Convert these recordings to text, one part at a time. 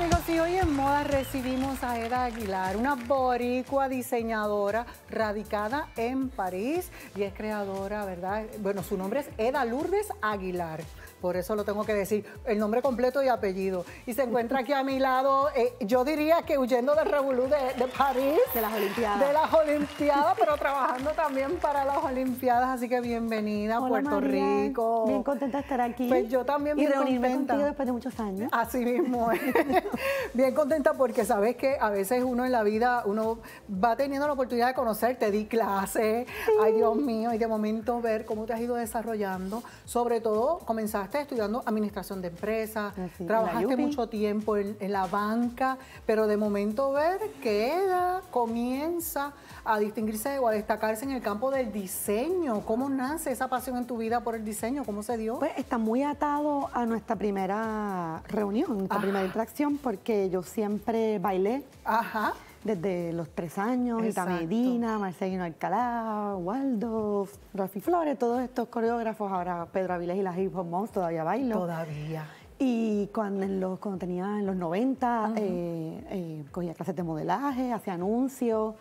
amigos, y hoy en Moda recibimos a Eda Aguilar, una boricua diseñadora radicada en París y es creadora, ¿verdad? Bueno, su nombre es Eda Lourdes Aguilar por eso lo tengo que decir, el nombre completo y apellido. Y se encuentra aquí a mi lado, eh, yo diría que huyendo del revolú de, París. De las Olimpiadas. De las Olimpiadas, pero trabajando también para las Olimpiadas, así que bienvenida Puerto Rico. Bien contenta de estar aquí. Pues yo también y bien reunirme contigo después de muchos años. Así mismo. bien contenta porque sabes que a veces uno en la vida, uno va teniendo la oportunidad de conocerte, di clases, ay Dios mío, y de momento ver cómo te has ido desarrollando, sobre todo comenzaste estudiando administración de empresas, trabajaste mucho tiempo en, la banca, pero de momento ver que ella comienza a distinguirse o a destacarse en el campo del diseño. ¿Cómo nace esa pasión en tu vida por el diseño? ¿Cómo se dio? Pues está muy atado a nuestra primera reunión, a primera interacción, porque yo siempre bailé. Ajá desde los tres años, Ita Medina, Marcelino Alcalá, Waldo, Rafi Flores, todos estos coreógrafos, ahora Pedro Avilés y la Hip Hop Moms todavía bailan. Todavía. Y cuando, los, cuando tenía en los 90, eh, eh, cogía clases de modelaje, hacía anuncios,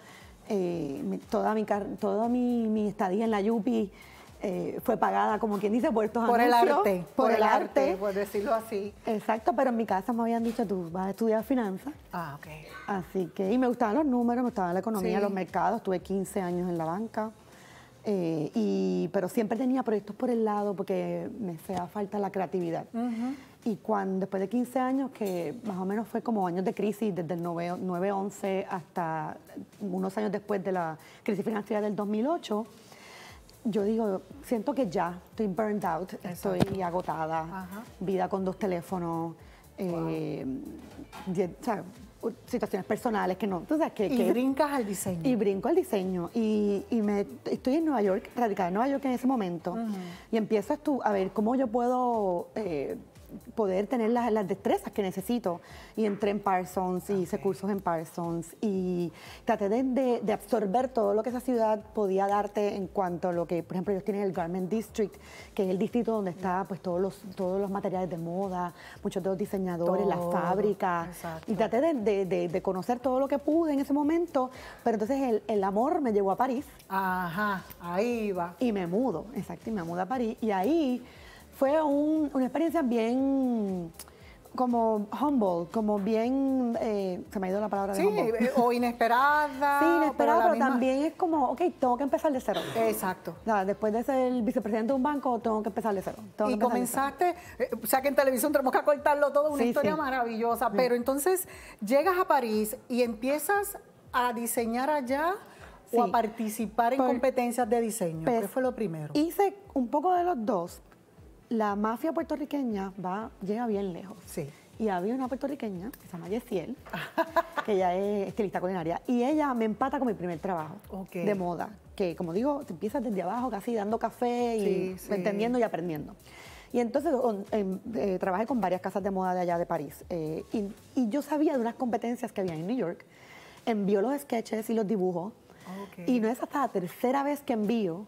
eh, toda, mi, toda mi, mi estadía en la Yupi eh, fue pagada, como quien dice, por por El arte, por, el, arte, por decirlo así. Exacto, pero en mi casa me habían dicho, tú vas a estudiar finanzas. Ah, ok. Así que, y me gustaban los números, me gustaba la economía, los mercados, tuve 15 años en la banca. Eh, pero siempre tenía proyectos por el lado porque me hacía falta la creatividad. Y cuando, después de 15 años, que más o menos fue como años de crisis, desde el 9-11 hasta unos años después de la crisis financiera del 2008, yo digo, siento que ya estoy burned out, estoy agotada, vida con dos teléfonos, eh, situaciones personales que no. que, y brincas al diseño. Y brinco al diseño. Y, me, estoy en Nueva York, radicada en Nueva York en ese momento, y empiezo a, a, ver cómo yo puedo... Eh, poder tener las, destrezas que necesito. Y entré en Parsons y hice cursos en Parsons y traté de, absorber todo lo que esa ciudad podía darte en cuanto a lo que, por ejemplo, ellos tienen el Garment District, que es el distrito donde está pues todos los, todos los materiales de moda, muchos de los diseñadores, las fábricas. Y traté de, conocer todo lo que pude en ese momento, pero entonces el, el amor me llevó a París. Ajá, ahí va. Y me mudo, exacto, y me mudo a París. Y ahí fue una experiencia bien como humble, como bien, eh, se me ha ido la palabra. Sí, eh, o inesperada. Sí, inesperada, pero, también es como, ok, tengo que empezar de cero. Exacto. después de ser vicepresidente de un banco, tengo que empezar de cero. y comenzaste, eh, o sea que en televisión tenemos que cortarlo todo, una historia maravillosa, pero entonces llegas a París y empiezas a diseñar allá. O a participar en competencias de diseño. ¿Qué pues, fue lo primero? Hice un poco de los dos, la mafia puertorriqueña va, llega bien lejos. Sí. Y había una puertorriqueña que se llama Yesiel, que ella es estilista culinaria, y ella me empata con mi primer trabajo de moda, que como digo, te empiezas desde abajo casi dando café y entendiendo y aprendiendo. Y entonces em, eh, trabajé con varias casas de moda de allá de París. Eh, y, yo sabía de unas competencias que había en New York. Envió los sketches y los dibujos. Y no es hasta la tercera vez que envío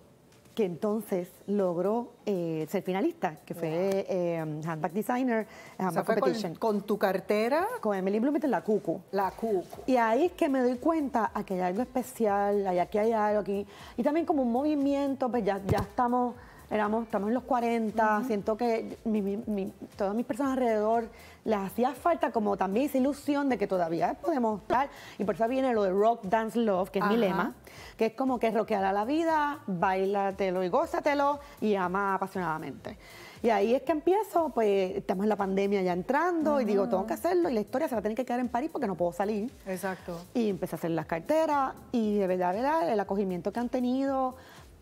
que entonces logró eh, ser finalista, que fue eh, Handbag Designer eh, Handbag Competition. Con, tu cartera. Con Emily Blumenthal, la Cucu. La Cucu. Y ahí es que me doy cuenta que hay algo especial, hay aquí hay algo aquí. Y también como un movimiento, pues ya, ya estamos estamos en los 40, siento que mi, todas mis personas alrededor les hacía falta como también esa ilusión de que todavía podemos estar. Y por eso viene lo de Rock, Dance, Love, que es mi lema, que es como que roquear a la vida, bailatelo y gózatelo y ama apasionadamente. Y ahí es que empiezo, pues estamos en la pandemia ya entrando y digo, tengo que hacerlo y la historia se va a tener que quedar en París porque no puedo salir. Exacto. Y empecé a hacer las carteras y de verdad, el acogimiento que han tenido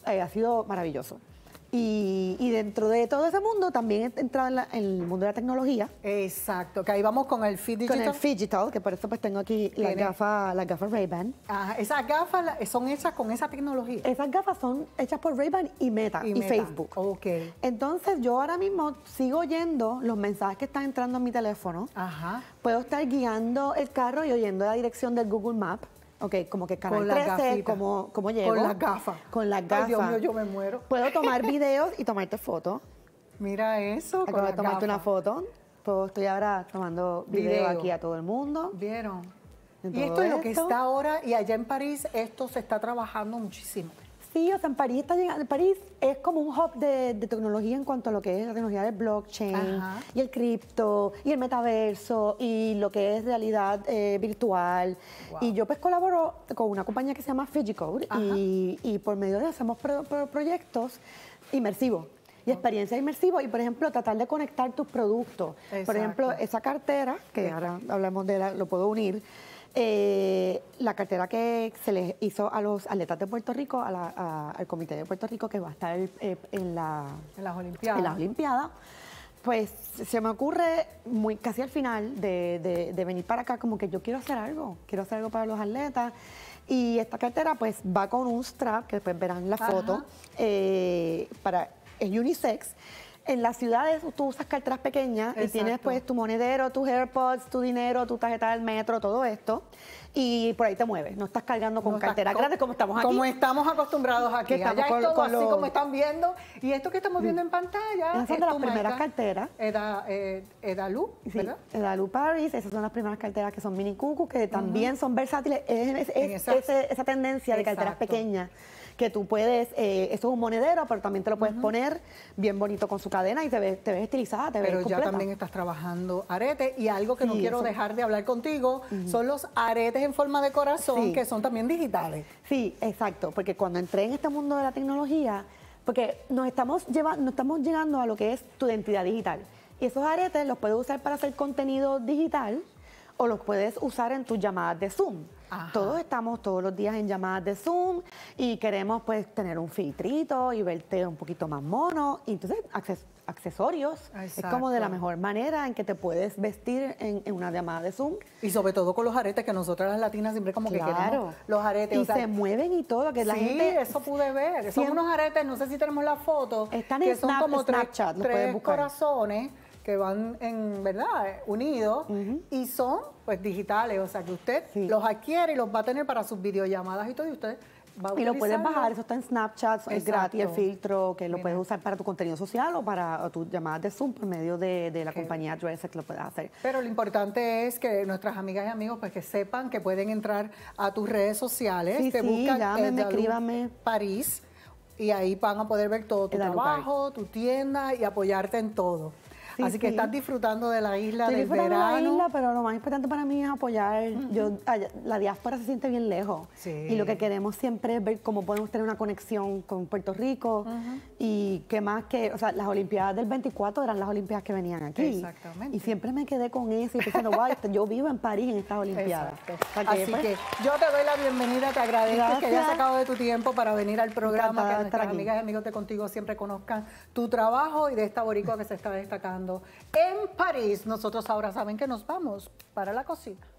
eh, ha sido maravilloso. Y, dentro de todo ese mundo también he entrado en, el mundo de la tecnología. Exacto, que ahí vamos con el Fit Con el que por eso pues tengo aquí las gafas la gafa Ray-Ban. esas gafas son hechas con esa tecnología. Esas gafas son hechas por Ray-Ban y Meta y, Facebook. Entonces yo ahora mismo sigo oyendo los mensajes que están entrando en mi teléfono. Ajá. Puedo estar guiando el carro y oyendo la dirección del Google Maps Ok, como que canal con 13, como, como Con las gafas. Con las gafas. Dios mío, yo me muero. Puedo tomar videos y tomarte fotos. Mira eso, Acabo de tomarte una foto. estoy ahora tomando videos aquí a todo el mundo. ¿Vieron? Y esto es lo que está ahora y allá en París esto se está trabajando muchísimo. Sí, o sea, en París está llegando. París es como un hub de, tecnología en cuanto a lo que es la tecnología del blockchain y el cripto y el metaverso y lo que es realidad eh, virtual. Y yo pues colaboro con una compañía que se llama FigiCode y, por medio de hacemos proyectos inmersivos y experiencias inmersivas. y, por ejemplo, tratar de conectar tus productos. Por ejemplo, esa cartera, que ahora hablamos de la, lo puedo unir, eh, la cartera que se les hizo a los atletas de Puerto Rico, al Comité de Puerto Rico, que va a estar eh, en, las Olimpiadas. las Olimpiadas. Pues se me ocurre muy casi al final de, venir para acá como que yo quiero hacer algo, quiero hacer algo para los atletas. Y esta cartera pues va con un strap, que después verán la foto, eh, para, el unisex en las ciudades tú usas carteras pequeñas y tienes pues tu monedero, tus AirPods, tu dinero, tu tarjeta del metro, todo esto. Y por ahí te mueves, no estás cargando con carteras grandes como estamos aquí. Como estamos acostumbrados aquí, Allá todo así como están viendo. Y esto que estamos viendo en pantalla... Esas son de las primeras carteras. Eda, eh, Edalu, Edalu Paris, esas son las primeras carteras que son mini cucu, que también son versátiles. esa tendencia de carteras pequeñas que tú puedes, eh, eso es un monedero, pero también te lo puedes poner bien bonito con su cadena y te ves, te ves estilizada, te pero ves completa. ya también estás trabajando aretes y algo que no quiero dejar de hablar contigo son los aretes en forma de corazón que son también digitales. Sí, exacto, porque cuando entré en este mundo de la tecnología, porque nos estamos, llevando, nos estamos llegando a lo que es tu identidad digital. Y esos aretes los puedes usar para hacer contenido digital, o los puedes usar en tus llamadas de Zoom. Todos estamos todos los días en llamadas de Zoom y queremos pues tener un filtrito y verte un poquito más mono. Y entonces accesorios es como de la mejor manera en que te puedes vestir en, una llamada de Zoom. Y sobre todo con los aretes, que nosotras las latinas siempre como que queremos los aretes. Y se mueven y todo, que la sí, eso pude ver. Son unos aretes, no sé si tenemos la foto, Están que son como Snapchat, tres, tres corazones que van en, ¿verdad? Unidos y son pues digitales, o sea que usted los adquiere y los va a tener para sus videollamadas y todo y usted va a Y lo pueden bajar, eso está en Snapchat, es gratis el filtro, que lo puedes usar para tu contenido social o para tus llamadas de Zoom por medio de, la compañía Dresser que lo puedes hacer. Pero lo importante es que nuestras amigas y amigos pues que sepan que pueden entrar a tus redes sociales, te buscan eh, París y ahí van a poder ver todo tu trabajo, tu tienda y apoyarte en todo. Así que estás disfrutando de la isla, Estoy disfrutando de la isla, pero lo más importante para mí es apoyar. Yo, la diáspora se siente bien lejos. Y lo que queremos siempre es ver cómo podemos tener una conexión con Puerto Rico. Y qué más que, o sea, las Olimpiadas del 24 eran las Olimpiadas que venían aquí. Exactamente. Y siempre me quedé con eso y pensando, wow, yo vivo en París en estas Olimpiadas. Así pues, que yo te doy la bienvenida, te agradezco que hayas sacado de tu tiempo para venir al programa, que nuestras amigas y amigos de contigo siempre conozcan tu trabajo y de esta boricua que se está destacando en París, nosotros ahora saben que nos vamos para la cocina.